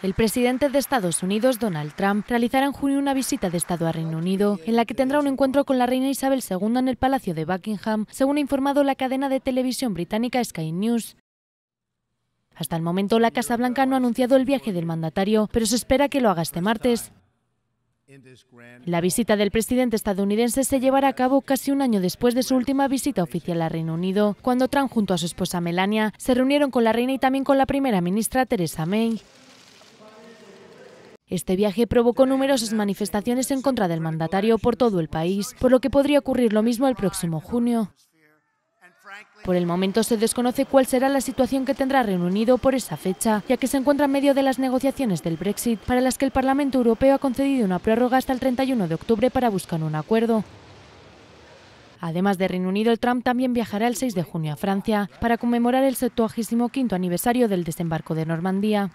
El presidente de Estados Unidos, Donald Trump, realizará en junio una visita de Estado a Reino Unido, en la que tendrá un encuentro con la reina Isabel II en el Palacio de Buckingham, según ha informado la cadena de televisión británica Sky News. Hasta el momento, la Casa Blanca no ha anunciado el viaje del mandatario, pero se espera que lo haga este martes. La visita del presidente estadounidense se llevará a cabo casi un año después de su última visita oficial a Reino Unido, cuando Trump junto a su esposa Melania se reunieron con la reina y también con la primera ministra Theresa May. Este viaje provocó numerosas manifestaciones en contra del mandatario por todo el país, por lo que podría ocurrir lo mismo el próximo junio. Por el momento se desconoce cuál será la situación que tendrá Reino Unido por esa fecha, ya que se encuentra en medio de las negociaciones del Brexit, para las que el Parlamento Europeo ha concedido una prórroga hasta el 31 de octubre para buscar un acuerdo. Además de Reino Unido, el Trump también viajará el 6 de junio a Francia para conmemorar el 75 aniversario del desembarco de Normandía.